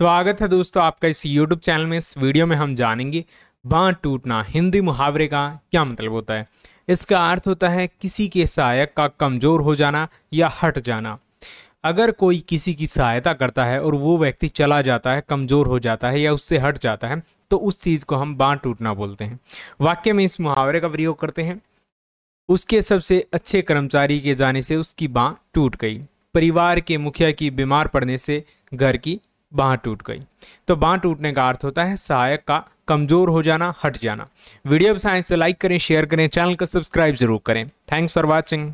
स्वागत है दोस्तों आपका इस YouTube चैनल में इस वीडियो में हम जानेंगे बाँ टूटना हिंदी मुहावरे का क्या मतलब होता है इसका अर्थ होता है किसी के सहायक का कमज़ोर हो जाना या हट जाना अगर कोई किसी की सहायता करता है और वो व्यक्ति चला जाता है कमज़ोर हो जाता है या उससे हट जाता है तो उस चीज़ को हम बाँ टूटना बोलते हैं वाक्य में इस मुहावरे का प्रयोग करते हैं उसके सबसे अच्छे कर्मचारी के जाने से उसकी बाँ टूट गई परिवार के मुखिया की बीमार पड़ने से घर की बाँह टूट गई तो बाँह टूटने का अर्थ होता है सहायक का कमज़ोर हो जाना हट जाना वीडियो साइंस से तो लाइक करें शेयर करें चैनल को सब्सक्राइब जरूर करें थैंक्स फॉर वॉचिंग